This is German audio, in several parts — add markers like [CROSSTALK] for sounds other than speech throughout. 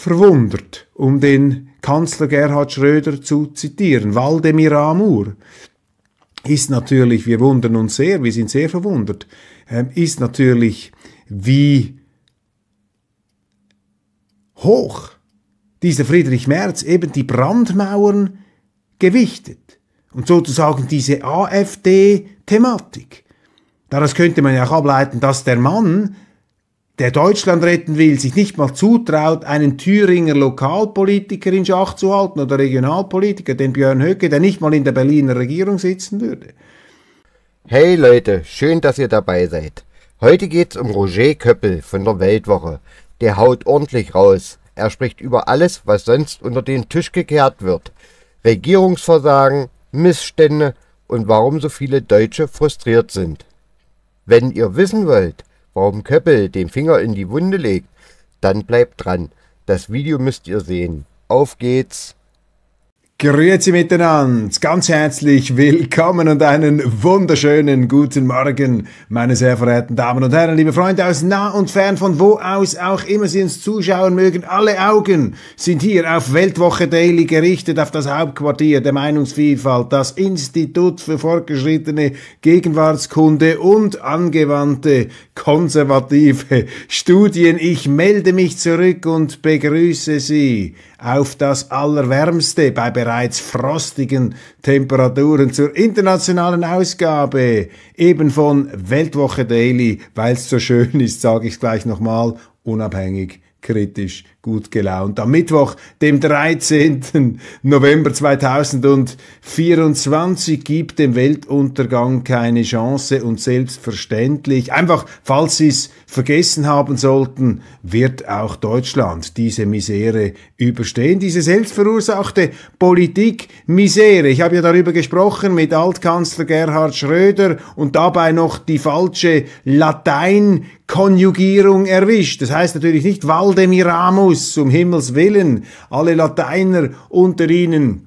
verwundert, um den Kanzler Gerhard Schröder zu zitieren. Waldemir Amur ist natürlich, wir wundern uns sehr, wir sind sehr verwundert, ähm, ist natürlich, wie hoch dieser Friedrich Merz eben die Brandmauern gewichtet und sozusagen diese AfD-Thematik. Daraus könnte man ja auch ableiten, dass der Mann, der Deutschland retten will, sich nicht mal zutraut, einen Thüringer Lokalpolitiker in Schach zu halten oder Regionalpolitiker, den Björn Höcke, der nicht mal in der Berliner Regierung sitzen würde. Hey Leute, schön, dass ihr dabei seid. Heute geht's um Roger Köppel von der Weltwoche. Der haut ordentlich raus. Er spricht über alles, was sonst unter den Tisch gekehrt wird. Regierungsversagen, Missstände und warum so viele Deutsche frustriert sind. Wenn ihr wissen wollt, warum Köppel den Finger in die Wunde legt, dann bleibt dran. Das Video müsst ihr sehen. Auf geht's! Grüezi miteinander, ganz herzlich willkommen und einen wunderschönen guten Morgen, meine sehr verehrten Damen und Herren, liebe Freunde aus nah und fern, von wo aus auch immer Sie uns zuschauen mögen. Alle Augen sind hier auf Weltwoche Daily gerichtet auf das Hauptquartier der Meinungsvielfalt, das Institut für fortgeschrittene Gegenwartskunde und angewandte konservative Studien. Ich melde mich zurück und begrüße Sie auf das Allerwärmste bei bereits frostigen Temperaturen zur internationalen Ausgabe eben von Weltwoche Daily, weil es so schön ist, sage ich gleich nochmal, unabhängig, kritisch, gut gelaunt. Am Mittwoch, dem 13. November 2024, gibt dem Weltuntergang keine Chance und selbstverständlich, einfach falls Sie es vergessen haben sollten, wird auch Deutschland diese Misere überstehen, diese selbstverursachte Politikmisere. Ich habe ja darüber gesprochen mit Altkanzler Gerhard Schröder und dabei noch die falsche Lateinkonjugierung erwischt. Das heißt natürlich nicht Valdemiramus, hinaus, um Himmels willen, alle Lateiner unter ihnen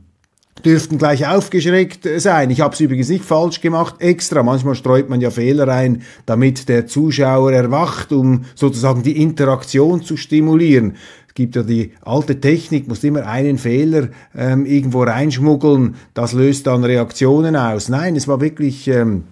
dürften gleich aufgeschreckt sein. Ich habe es übrigens nicht falsch gemacht, extra. Manchmal streut man ja Fehler ein, damit der Zuschauer erwacht, um sozusagen die Interaktion zu stimulieren Es gibt ja die alte Technik, muss immer einen Fehler ähm, irgendwo reinschmuggeln, das löst dann Reaktionen aus. Nein, es war wirklich ähm,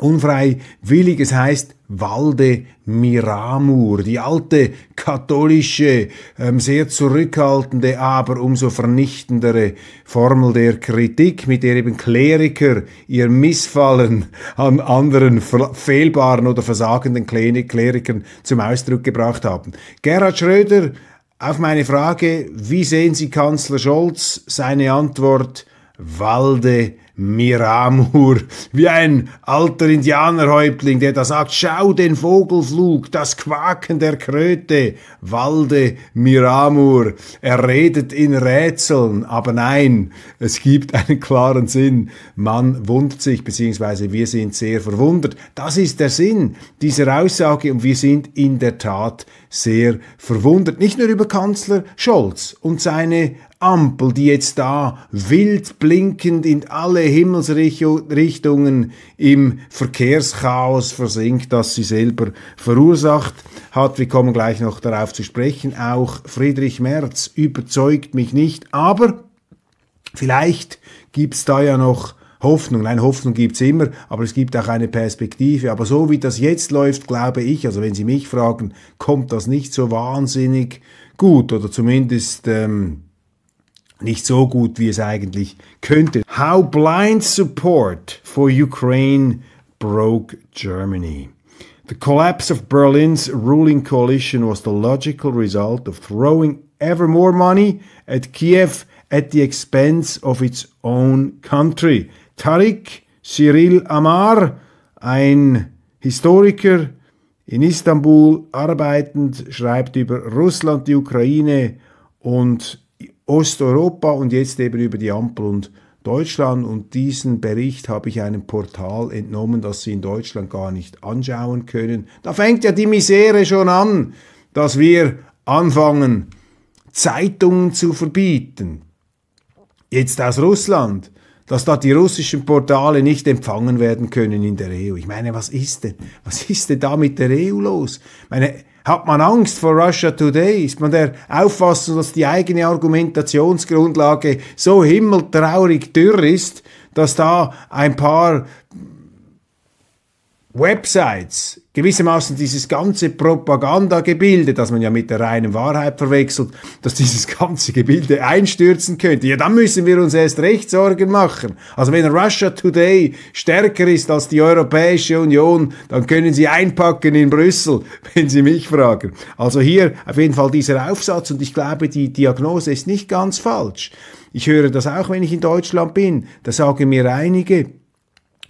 Unfreiwillig, es heißt Walde Miramur, die alte katholische, ähm, sehr zurückhaltende, aber umso vernichtendere Formel der Kritik, mit der eben Kleriker ihr Missfallen an anderen fehlbaren oder versagenden Klerikern zum Ausdruck gebracht haben. Gerhard Schröder, auf meine Frage, wie sehen Sie Kanzler Scholz? Seine Antwort, Walde Miramur, wie ein alter Indianerhäuptling, der da sagt, schau den Vogelflug, das Quaken der Kröte, Walde Miramur. Er redet in Rätseln, aber nein, es gibt einen klaren Sinn. Man wundert sich, beziehungsweise wir sind sehr verwundert. Das ist der Sinn dieser Aussage und wir sind in der Tat sehr verwundert. Nicht nur über Kanzler Scholz und seine Ampel, die jetzt da wild blinkend in alle Himmelsrichtungen im Verkehrschaos versinkt, das sie selber verursacht hat. Wir kommen gleich noch darauf zu sprechen. Auch Friedrich Merz überzeugt mich nicht, aber vielleicht gibt's da ja noch Hoffnung. Nein, Hoffnung gibt's immer, aber es gibt auch eine Perspektive. Aber so wie das jetzt läuft, glaube ich, also wenn Sie mich fragen, kommt das nicht so wahnsinnig gut oder zumindest ähm, nicht so gut, wie es eigentlich könnte. How blind support for Ukraine broke Germany. The collapse of Berlin's ruling coalition was the logical result of throwing ever more money at Kiev at the expense of its own country. Tariq Cyril Amar, ein Historiker in Istanbul arbeitend, schreibt über Russland, die Ukraine und Osteuropa und jetzt eben über die Ampel und Deutschland. Und diesen Bericht habe ich einem Portal entnommen, das Sie in Deutschland gar nicht anschauen können. Da fängt ja die Misere schon an, dass wir anfangen, Zeitungen zu verbieten. Jetzt aus Russland dass da die russischen Portale nicht empfangen werden können in der EU. Ich meine, was ist denn? Was ist denn da mit der EU los? meine, hat man Angst vor Russia Today? Ist man der Auffassung, dass die eigene Argumentationsgrundlage so himmeltraurig dürr ist, dass da ein paar Websites, gewissermaßen dieses ganze Propagandagebilde, das man ja mit der reinen Wahrheit verwechselt, dass dieses ganze Gebilde einstürzen könnte. Ja, dann müssen wir uns erst recht Sorgen machen. Also wenn Russia Today stärker ist als die Europäische Union, dann können sie einpacken in Brüssel, [LAUGHS] wenn Sie mich fragen. Also hier auf jeden Fall dieser Aufsatz und ich glaube, die Diagnose ist nicht ganz falsch. Ich höre das auch, wenn ich in Deutschland bin. Da sagen mir einige,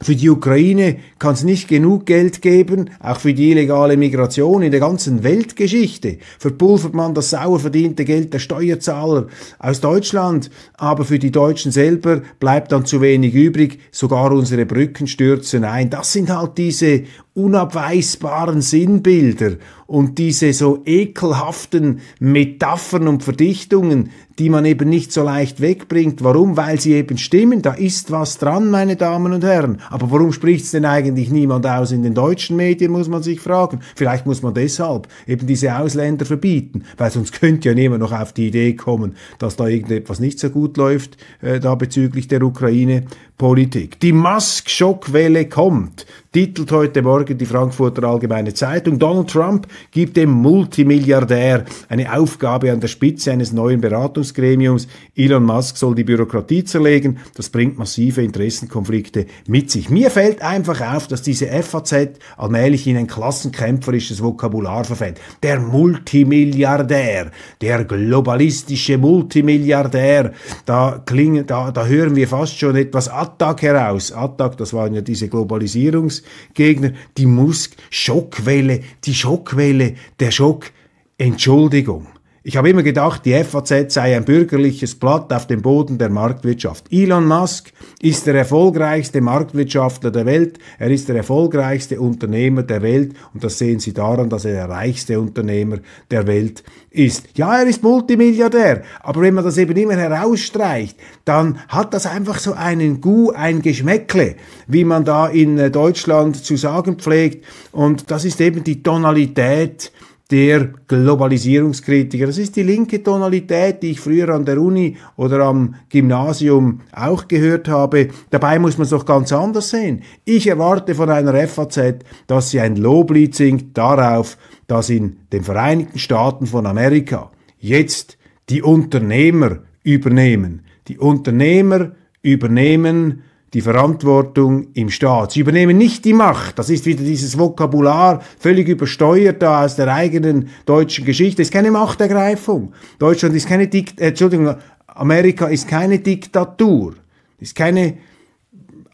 für die Ukraine kann es nicht genug Geld geben, auch für die illegale Migration in der ganzen Weltgeschichte. Verpulvert man das sauer verdiente Geld der Steuerzahler aus Deutschland, aber für die Deutschen selber bleibt dann zu wenig übrig, sogar unsere Brücken stürzen ein. Das sind halt diese unabweisbaren Sinnbilder und diese so ekelhaften Metaphern und Verdichtungen, die man eben nicht so leicht wegbringt. Warum? Weil sie eben stimmen. Da ist was dran, meine Damen und Herren. Aber warum spricht es denn eigentlich niemand aus in den deutschen Medien, muss man sich fragen. Vielleicht muss man deshalb eben diese Ausländer verbieten, weil sonst könnte ja niemand noch auf die Idee kommen, dass da irgendetwas nicht so gut läuft, äh, da bezüglich der Ukraine-Politik. Die Musk-Schockwelle kommt, titelt heute Morgen Morgen die Frankfurter Allgemeine Zeitung. Donald Trump gibt dem Multimilliardär eine Aufgabe an der Spitze eines neuen Beratungsgremiums. Elon Musk soll die Bürokratie zerlegen. Das bringt massive Interessenkonflikte mit sich. Mir fällt einfach auf, dass diese FAZ allmählich in ein klassenkämpferisches Vokabular verfällt. Der Multimilliardär, der globalistische Multimilliardär, da, klingen, da, da hören wir fast schon etwas Attack heraus. Attack, das waren ja diese Globalisierungsgegner, die Musk, Schockwelle, die Schockwelle, der Schock, Entschuldigung. Ich habe immer gedacht, die FAZ sei ein bürgerliches Blatt auf dem Boden der Marktwirtschaft. Elon Musk ist der erfolgreichste Marktwirtschaftler der Welt, er ist der erfolgreichste Unternehmer der Welt und das sehen Sie daran, dass er der reichste Unternehmer der Welt ist. Ja, er ist Multimilliardär, aber wenn man das eben immer herausstreicht, dann hat das einfach so einen Gu, ein Geschmäckle, wie man da in äh, Deutschland zu sagen pflegt und das ist eben die Tonalität, der Globalisierungskritiker. Das ist die linke Tonalität, die ich früher an der Uni oder am Gymnasium auch gehört habe. Dabei muss man es doch ganz anders sehen. Ich erwarte von einer FAZ, dass sie ein Loblied singt darauf, dass in den Vereinigten Staaten von Amerika jetzt die Unternehmer übernehmen. Die Unternehmer übernehmen die Verantwortung im Staat. Sie übernehmen nicht die Macht. Das ist wieder dieses Vokabular, völlig übersteuert da aus der eigenen deutschen Geschichte. Es ist keine Machtergreifung. Deutschland ist keine Dikt äh, Entschuldigung, Amerika ist keine Diktatur. Ist keine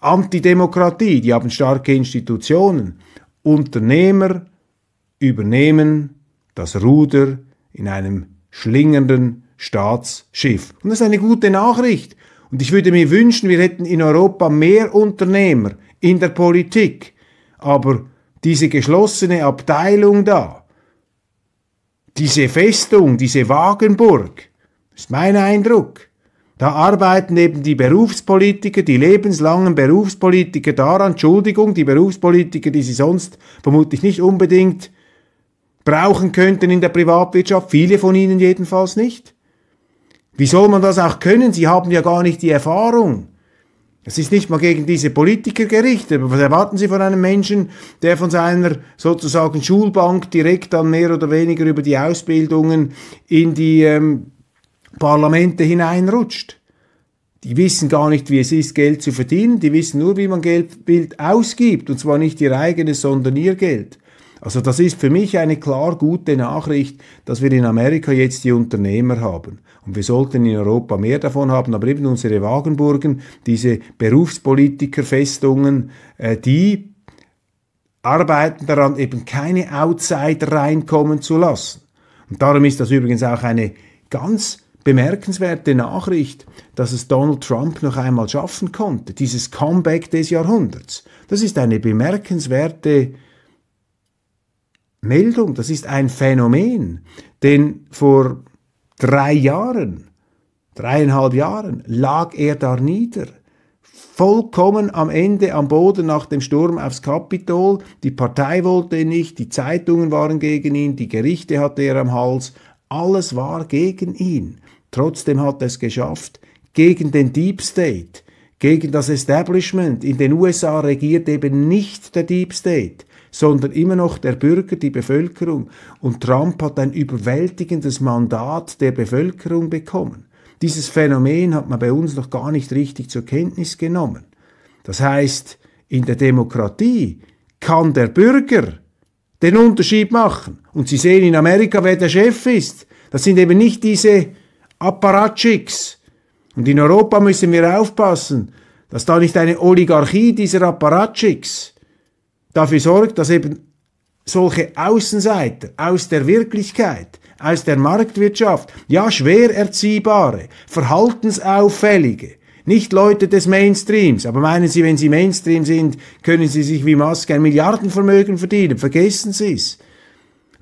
Antidemokratie. Die haben starke Institutionen. Unternehmer übernehmen das Ruder in einem schlingenden Staatsschiff. Und das ist eine gute Nachricht. Und ich würde mir wünschen, wir hätten in Europa mehr Unternehmer in der Politik. Aber diese geschlossene Abteilung da, diese Festung, diese Wagenburg, ist mein Eindruck. Da arbeiten eben die Berufspolitiker, die lebenslangen Berufspolitiker daran, Entschuldigung, die Berufspolitiker, die sie sonst vermutlich nicht unbedingt brauchen könnten in der Privatwirtschaft, viele von ihnen jedenfalls nicht. Wie soll man das auch können? Sie haben ja gar nicht die Erfahrung. Es ist nicht mal gegen diese Politiker gerichtet. Was erwarten Sie von einem Menschen, der von seiner sozusagen Schulbank direkt dann mehr oder weniger über die Ausbildungen in die ähm, Parlamente hineinrutscht? Die wissen gar nicht, wie es ist, Geld zu verdienen. Die wissen nur, wie man Geld ausgibt. Und zwar nicht ihr eigenes, sondern ihr Geld. Also das ist für mich eine klar gute Nachricht, dass wir in Amerika jetzt die Unternehmer haben. Und wir sollten in Europa mehr davon haben, aber eben unsere Wagenburgen, diese Berufspolitikerfestungen, äh, die arbeiten daran, eben keine Outsider reinkommen zu lassen. Und darum ist das übrigens auch eine ganz bemerkenswerte Nachricht, dass es Donald Trump noch einmal schaffen konnte, dieses Comeback des Jahrhunderts. Das ist eine bemerkenswerte Meldung, das ist ein Phänomen. Denn vor drei Jahren, dreieinhalb Jahren, lag er da nieder. Vollkommen am Ende, am Boden nach dem Sturm aufs Kapitol. Die Partei wollte ihn nicht, die Zeitungen waren gegen ihn, die Gerichte hatte er am Hals. Alles war gegen ihn. Trotzdem hat er es geschafft, gegen den Deep State, gegen das Establishment. In den USA regiert eben nicht der Deep State, sondern immer noch der Bürger, die Bevölkerung. Und Trump hat ein überwältigendes Mandat der Bevölkerung bekommen. Dieses Phänomen hat man bei uns noch gar nicht richtig zur Kenntnis genommen. Das heißt, in der Demokratie kann der Bürger den Unterschied machen. Und Sie sehen in Amerika, wer der Chef ist. Das sind eben nicht diese Apparatschicks. Und in Europa müssen wir aufpassen, dass da nicht eine Oligarchie dieser Apparatschicks dafür sorgt, dass eben solche Außenseiter aus der Wirklichkeit, aus der Marktwirtschaft, ja schwer erziehbare, verhaltensauffällige, nicht Leute des Mainstreams, aber meinen Sie, wenn Sie Mainstream sind, können Sie sich wie Maske ein Milliardenvermögen verdienen, vergessen Sie es.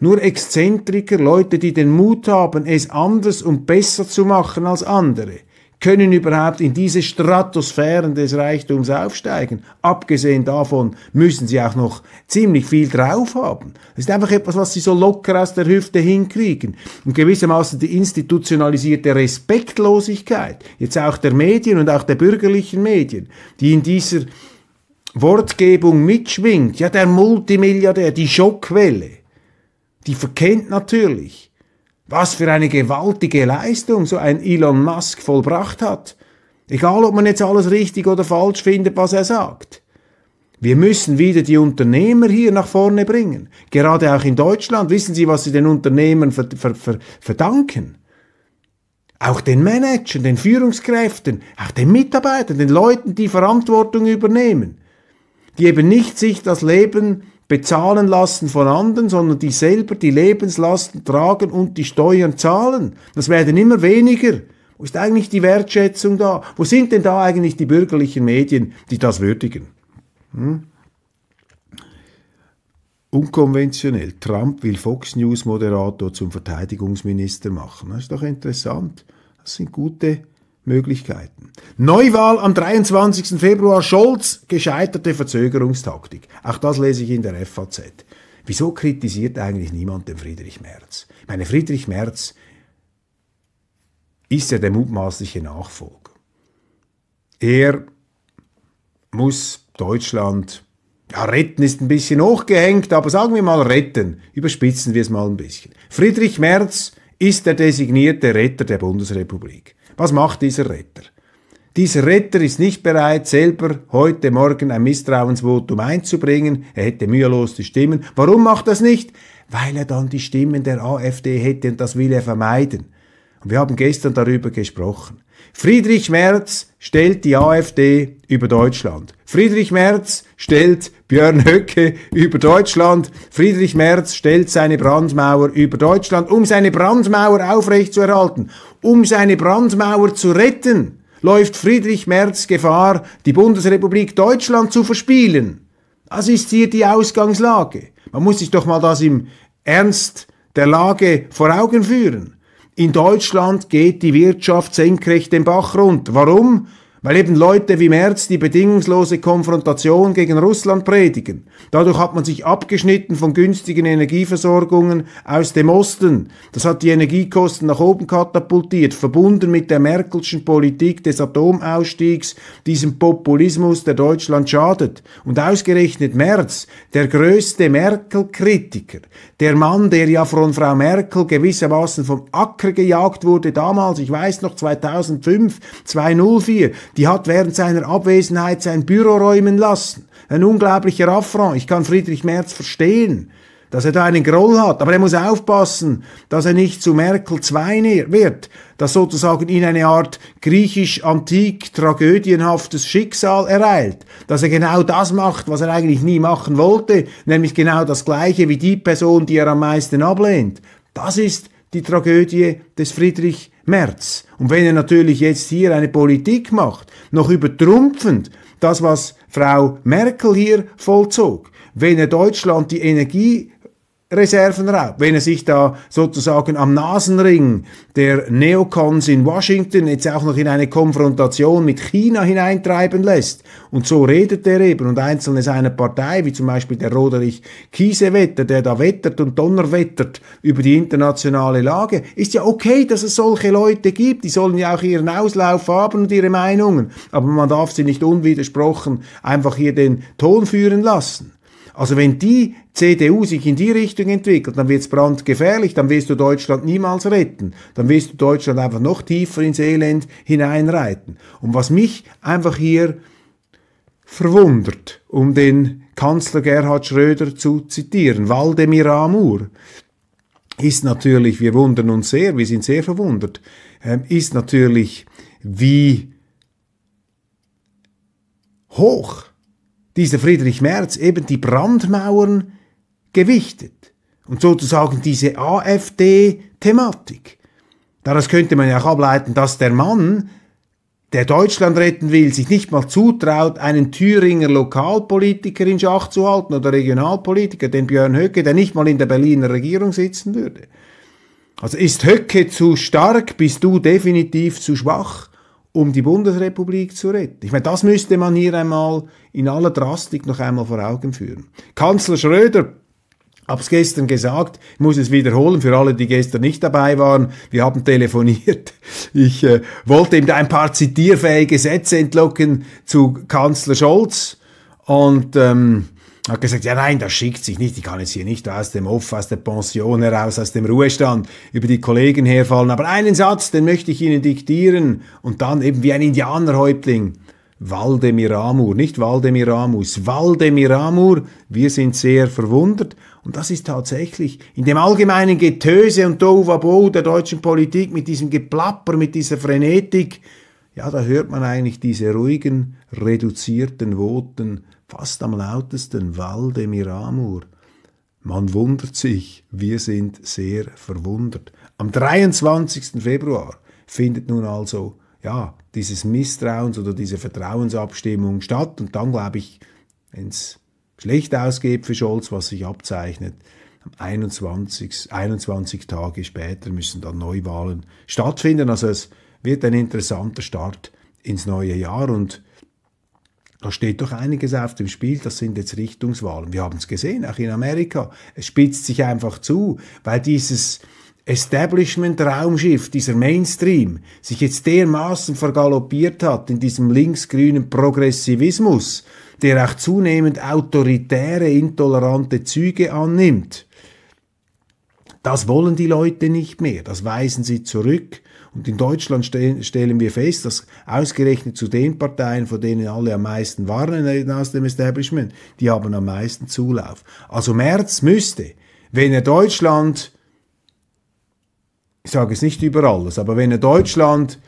Nur Exzentriker, Leute, die den Mut haben, es anders und besser zu machen als andere, können überhaupt in diese Stratosphären des Reichtums aufsteigen. Abgesehen davon müssen sie auch noch ziemlich viel drauf haben. Das ist einfach etwas, was sie so locker aus der Hüfte hinkriegen. Und gewissermaßen die institutionalisierte Respektlosigkeit, jetzt auch der Medien und auch der bürgerlichen Medien, die in dieser Wortgebung mitschwingt. Ja, der Multimilliardär, die Schockwelle, die verkennt natürlich, was für eine gewaltige Leistung so ein Elon Musk vollbracht hat. Egal, ob man jetzt alles richtig oder falsch findet, was er sagt. Wir müssen wieder die Unternehmer hier nach vorne bringen. Gerade auch in Deutschland. Wissen Sie, was Sie den Unternehmern ver ver ver verdanken? Auch den Managern, den Führungskräften, auch den Mitarbeitern, den Leuten, die Verantwortung übernehmen. Die eben nicht sich das Leben bezahlen lassen von anderen, sondern die selber die Lebenslasten tragen und die Steuern zahlen. Das werden immer weniger. Wo ist eigentlich die Wertschätzung da? Wo sind denn da eigentlich die bürgerlichen Medien, die das würdigen? Hm? Unkonventionell. Trump will Fox News Moderator zum Verteidigungsminister machen. Das ist doch interessant. Das sind gute Möglichkeiten. Neuwahl am 23. Februar Scholz, gescheiterte Verzögerungstaktik. Auch das lese ich in der FAZ. Wieso kritisiert eigentlich niemand den Friedrich Merz? Ich meine, Friedrich Merz ist ja der mutmaßliche Nachfolger. Er muss Deutschland ja, retten ist ein bisschen hochgehängt, aber sagen wir mal retten. Überspitzen wir es mal ein bisschen. Friedrich Merz ist der designierte Retter der Bundesrepublik. Was macht dieser Retter? Dieser Retter ist nicht bereit, selber heute Morgen ein Misstrauensvotum einzubringen. Er hätte mühelos die Stimmen. Warum macht das nicht? Weil er dann die Stimmen der AfD hätte und das will er vermeiden. Und wir haben gestern darüber gesprochen. Friedrich Merz stellt die AfD über Deutschland. Friedrich Merz stellt Björn Höcke über Deutschland. Friedrich Merz stellt seine Brandmauer über Deutschland, um seine Brandmauer aufrechtzuerhalten, um seine Brandmauer zu retten. Läuft Friedrich Merz Gefahr, die Bundesrepublik Deutschland zu verspielen? Das ist hier die Ausgangslage. Man muss sich doch mal das im Ernst der Lage vor Augen führen in Deutschland geht die Wirtschaft senkrecht den Bach runter. Warum? Weil eben Leute wie Merz die bedingungslose Konfrontation gegen Russland predigen. Dadurch hat man sich abgeschnitten von günstigen Energieversorgungen aus dem Osten. Das hat die Energiekosten nach oben katapultiert, verbunden mit der Merkelschen Politik des Atomausstiegs, diesem Populismus, der Deutschland schadet. Und ausgerechnet Merz, der größte Merkel-Kritiker, der Mann, der ja von Frau Merkel gewissermaßen vom Acker gejagt wurde damals, ich weiß noch 2005, 204, die hat während seiner Abwesenheit sein Büro räumen lassen. Ein unglaublicher Affront. Ich kann Friedrich Merz verstehen dass er da einen Groll hat. Aber er muss aufpassen, dass er nicht zu Merkel 2 wird, dass sozusagen ihn eine Art griechisch-antik-tragödienhaftes Schicksal ereilt, dass er genau das macht, was er eigentlich nie machen wollte, nämlich genau das Gleiche wie die Person, die er am meisten ablehnt. Das ist die Tragödie des Friedrich Merz. Und wenn er natürlich jetzt hier eine Politik macht, noch übertrumpfend das, was Frau Merkel hier vollzog, wenn er Deutschland die Energie Reservenraub. Wenn er sich da sozusagen am Nasenring der Neocons in Washington jetzt auch noch in eine Konfrontation mit China hineintreiben lässt. Und so redet er eben und einzelne seiner Partei, wie zum Beispiel der Roderich Kiesewetter, der da wettert und donnerwettert über die internationale Lage, ist ja okay, dass es solche Leute gibt. Die sollen ja auch ihren Auslauf haben und ihre Meinungen. Aber man darf sie nicht unwidersprochen einfach hier den Ton führen lassen. Also wenn die CDU sich in die Richtung entwickelt, dann wird es brandgefährlich, dann wirst du Deutschland niemals retten, dann wirst du Deutschland einfach noch tiefer ins Elend hineinreiten. Und was mich einfach hier verwundert, um den Kanzler Gerhard Schröder zu zitieren, Waldemir Amur, ist natürlich, wir wundern uns sehr, wir sind sehr verwundert, ähm, ist natürlich, wie hoch dieser Friedrich Merz eben die Brandmauern gewichtet und sozusagen diese AfD-Thematik. Daraus könnte man ja auch ableiten, dass der Mann, der Deutschland retten will, sich nicht mal zutraut, einen Thüringer Lokalpolitiker in Schach zu halten oder Regionalpolitiker, den Björn Höcke, der nicht mal in der Berliner Regierung sitzen würde. Also ist Höcke zu stark, bist du definitiv zu schwach um die Bundesrepublik zu retten. Ich meine, das müsste man hier einmal in aller Drastik noch einmal vor Augen führen. Kanzler Schröder hab's gestern gesagt, muss es wiederholen für alle, die gestern nicht dabei waren. Wir haben telefoniert. Ich äh, wollte ihm da ein paar zitierfähige Sätze entlocken zu Kanzler Scholz und ähm, hat gesagt, ja nein, das schickt sich nicht, ich kann jetzt hier nicht aus dem Off, aus der Pension heraus, aus dem Ruhestand über die Kollegen herfallen, aber einen Satz, den möchte ich Ihnen diktieren und dann eben wie ein Indianerhäuptling. Waldemiramur, nicht Waldemiramus, Waldemiramur, wir sind sehr verwundert und das ist tatsächlich in dem allgemeinen Getöse und Dovabo der deutschen Politik mit diesem Geplapper, mit dieser Frenetik, ja, da hört man eigentlich diese ruhigen, reduzierten Voten fast am lautesten Wald im Man wundert sich, wir sind sehr verwundert. Am 23. Februar findet nun also ja, dieses Misstrauens- oder diese Vertrauensabstimmung statt und dann glaube ich, wenn es schlecht ausgeht für Scholz, was sich abzeichnet, 21, 21 Tage später müssen dann Neuwahlen stattfinden. Also es wird ein interessanter Start ins neue Jahr und da steht doch einiges auf dem Spiel, das sind jetzt Richtungswahlen. Wir haben es gesehen, auch in Amerika. Es spitzt sich einfach zu, weil dieses Establishment-Raumschiff, dieser Mainstream, sich jetzt dermaßen vergaloppiert hat in diesem linksgrünen Progressivismus, der auch zunehmend autoritäre, intolerante Züge annimmt. Das wollen die Leute nicht mehr, das weisen sie zurück. Und in Deutschland stellen wir fest, dass ausgerechnet zu den Parteien, von denen alle am meisten warnen aus dem Establishment, die haben am meisten Zulauf. Also Merz müsste, wenn er Deutschland, ich sage es nicht über alles, aber wenn er Deutschland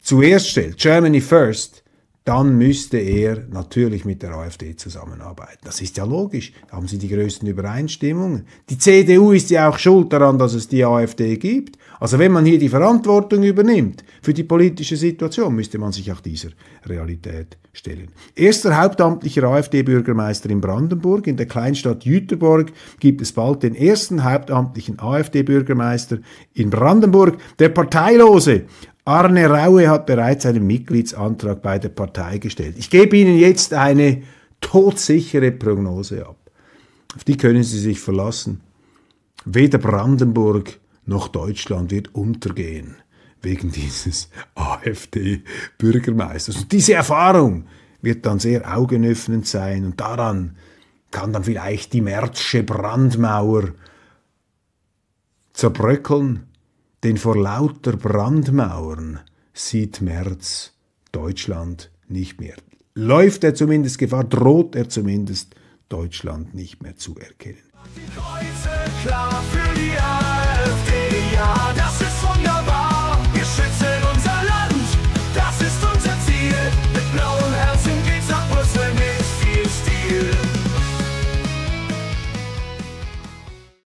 zuerst stellt, Germany first, dann müsste er natürlich mit der AfD zusammenarbeiten. Das ist ja logisch. Da haben sie die größten Übereinstimmungen. Die CDU ist ja auch schuld daran, dass es die AfD gibt. Also wenn man hier die Verantwortung übernimmt für die politische Situation, müsste man sich auch dieser Realität stellen. Erster hauptamtlicher AfD-Bürgermeister in Brandenburg, in der Kleinstadt Jüterborg, gibt es bald den ersten hauptamtlichen AfD-Bürgermeister in Brandenburg, der parteilose Arne Raue hat bereits einen Mitgliedsantrag bei der Partei gestellt. Ich gebe Ihnen jetzt eine todsichere Prognose ab. Auf die können Sie sich verlassen. Weder Brandenburg noch Deutschland wird untergehen wegen dieses AfD-Bürgermeisters. diese Erfahrung wird dann sehr augenöffnend sein und daran kann dann vielleicht die Märzsche Brandmauer zerbröckeln denn vor lauter Brandmauern sieht Merz Deutschland nicht mehr. Läuft er zumindest Gefahr, droht er zumindest Deutschland nicht mehr zu erkennen. Die Kreuze klar für die AfD, ja, das ist